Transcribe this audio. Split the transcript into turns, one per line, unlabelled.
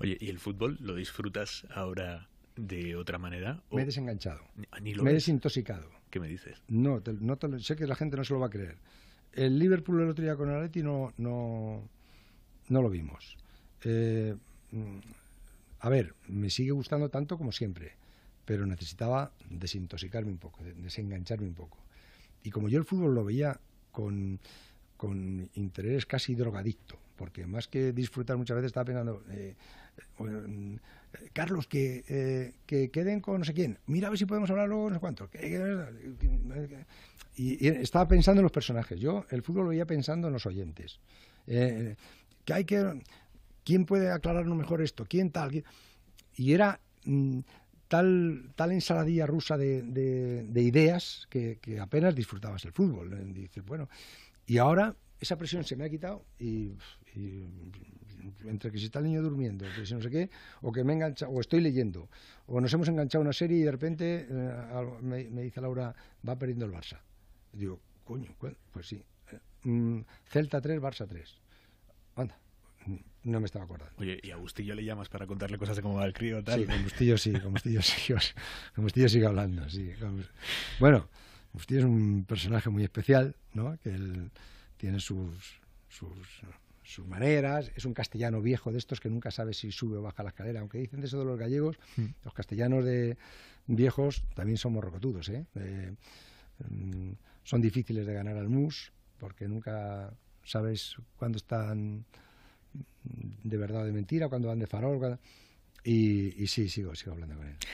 Oye, ¿y el fútbol lo disfrutas ahora de otra manera? Me he desenganchado. me he desintoxicado. ¿Qué me dices? No, no sé que la gente no se lo va a creer. El Liverpool el otro día con Atleti, no, no, no lo vimos. Eh, mm, a ver, me sigue gustando tanto como siempre, pero necesitaba desintoxicarme un poco, desengancharme un poco. Y como yo el fútbol lo veía con interés casi drogadicto, porque más que disfrutar muchas veces estaba pensando, eh, mm, Carlos, eh, que, queden con no sé quién, mira a ver si podemos hablar luego no sé cuánto. Y, estaba pensando en los personajes, yo el fútbol lo veía pensando en los oyentes. Eh, que hay que, ¿quién puede aclararnos mejor esto? ¿Quién tal? Y era... Mm, tal, tal, ensaladilla rusa de, ideas que, que, apenas disfrutabas el fútbol. Dices, bueno, y ahora esa presión se me ha quitado y, entre que si está el niño durmiendo, que no sé qué, o que me he enganchado, o estoy leyendo, o nos hemos enganchado una serie y de repente eh, me, dice Laura, va perdiendo el Barça. digo, coño, pues sí. Eh, mm, Celta 3, Barça 3. Anda. No me estaba acordando. Oye, ¿y a Agustillo le llamas para contarle cosas de cómo va el crío? Tal? Sí, con Agustillo sí, con sigue hablando, sí. Bueno, Agustillo es un personaje muy especial, ¿no? Que tiene sus, sus, maneras, es un castellano viejo de estos que nunca sabe si sube o baja la escalera, aunque dicen de eso de los gallegos, hmm. los castellanos de viejos también somos rocotudos, ¿eh? mm, son difíciles de ganar al mus porque nunca sabes cuándo están de verdad o de mentira, cuándo van de farol. Y, y, sí, sigo, sigo hablando con él.